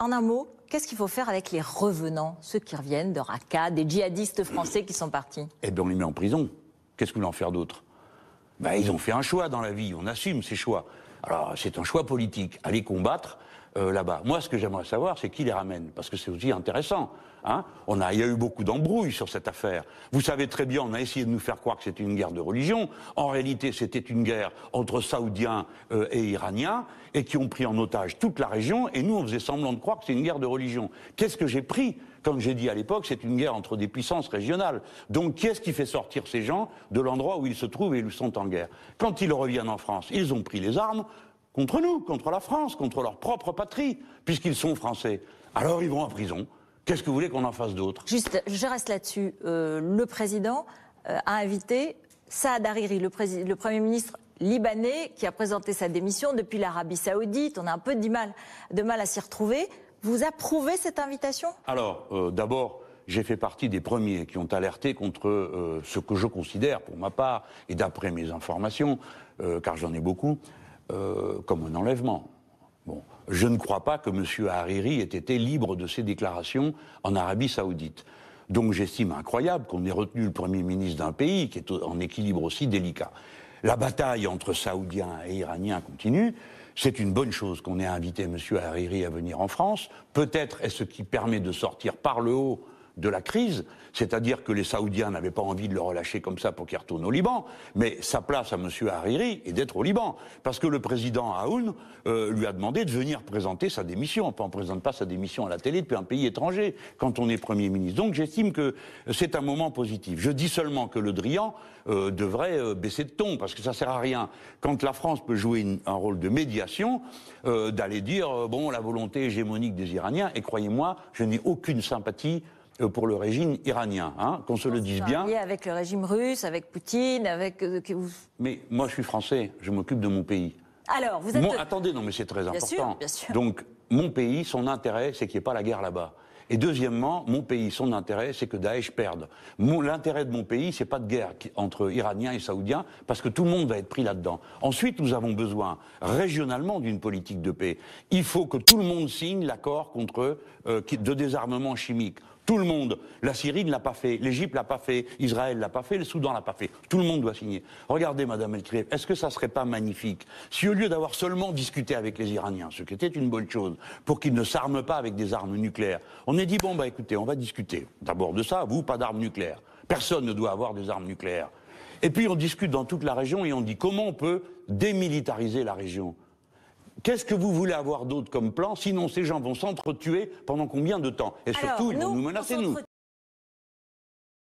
en un mot, qu'est-ce qu'il faut faire avec les revenants, ceux qui reviennent de Raqqa, des djihadistes français qui sont partis Eh bien, on les met en prison. Qu'est-ce qu'on peut en faire d'autre ben, Ils ont fait un choix dans la vie, on assume ces choix. Alors, c'est un choix politique, aller combattre euh, là-bas. Moi, ce que j'aimerais savoir, c'est qui les ramène, parce que c'est aussi intéressant. Hein on a, il y a eu beaucoup d'embrouilles sur cette affaire. Vous savez très bien, on a essayé de nous faire croire que c'était une guerre de religion. En réalité, c'était une guerre entre Saoudiens euh, et Iraniens, et qui ont pris en otage toute la région, et nous, on faisait semblant de croire que c'est une guerre de religion. Qu'est-ce que j'ai pris comme j'ai dit à l'époque, c'est une guerre entre des puissances régionales. Donc, qui est-ce qui fait sortir ces gens de l'endroit où ils se trouvent et ils sont en guerre Quand ils reviennent en France, ils ont pris les armes, contre nous, contre la France, contre leur propre patrie, puisqu'ils sont français. Alors ils vont en prison. Qu'est-ce que vous voulez qu'on en fasse d'autre Juste, je reste là-dessus. Euh, le président euh, a invité Saad Hariri, le, Premier ministre libanais, qui a présenté sa démission depuis l'Arabie saoudite. On a un peu de mal, à s'y retrouver. Vous approuvez cette invitation Alors, euh, d'abord, j'ai fait partie des premiers qui ont alerté contre ce que je considère, pour ma part, et d'après mes informations, car j'en ai beaucoup, euh, comme un enlèvement. Bon. Je ne crois pas que M. Hariri ait été libre de ses déclarations en Arabie saoudite. Donc j'estime incroyable qu'on ait retenu le Premier ministre d'un pays qui est en équilibre aussi délicat. La bataille entre Saoudiens et Iraniens continue. C'est une bonne chose qu'on ait invité M. Hariri à venir en France. Peut-être est-ce qui permet de sortir par le haut de la crise, c'est-à-dire que les Saoudiens n'avaient pas envie de le relâcher comme ça pour qu'il retourne au Liban, mais sa place à M. Hariri est d'être au Liban, parce que le président Aoun euh, lui a demandé de venir présenter sa démission. On ne présente pas sa démission à la télé depuis un pays étranger quand on est Premier ministre. Donc j'estime que c'est un moment positif. Je dis seulement que le Drian euh, devrait euh, baisser de ton, parce que ça ne sert à rien, quand la France peut jouer un rôle de médiation, d'aller dire, bon, la volonté hégémonique des Iraniens, et croyez-moi, je n'ai aucune sympathie euh, pour le régime iranien, hein, qu'on se le dise bien. Avec le régime russe, avec Poutine, avec. Euh, mais moi, je suis français, je m'occupe de mon pays. Alors, vous êtes. Attendez, non, mais c'est très bien important. Sûr, bien sûr. Donc, mon pays, son intérêt, c'est qu'il n'y ait pas la guerre là-bas. Et deuxièmement, mon pays, son intérêt, c'est que Daesh perde. L'intérêt de mon pays, c'est pas de guerre entre Iraniens et Saoudiens, parce que tout le monde va être pris là-dedans. Ensuite, nous avons besoin régionalement d'une politique de paix. Il faut que tout le monde signe l'accord contre euh, de désarmement chimique. Tout le monde. La Syrie ne l'a pas fait, l'Égypte l'a pas fait, Israël l'a pas fait, le Soudan l'a pas fait. Tout le monde doit signer. Regardez, Madame El est-ce que ça serait pas magnifique si au lieu d'avoir seulement discuté avec les Iraniens, ce qui était une bonne chose, pour qu'ils ne s'arment pas avec des armes nucléaires, on ait dit bon bah écoutez, on va discuter. D'abord de ça, vous pas d'armes nucléaires. Personne ne doit avoir des armes nucléaires. Et puis on discute dans toute la région et on dit comment on peut démilitariser la région. Qu'est-ce que vous voulez avoir d'autre comme plan Sinon, ces gens vont s'entretuer pendant combien de temps Et surtout, ils vont nous, nous menacer, nous.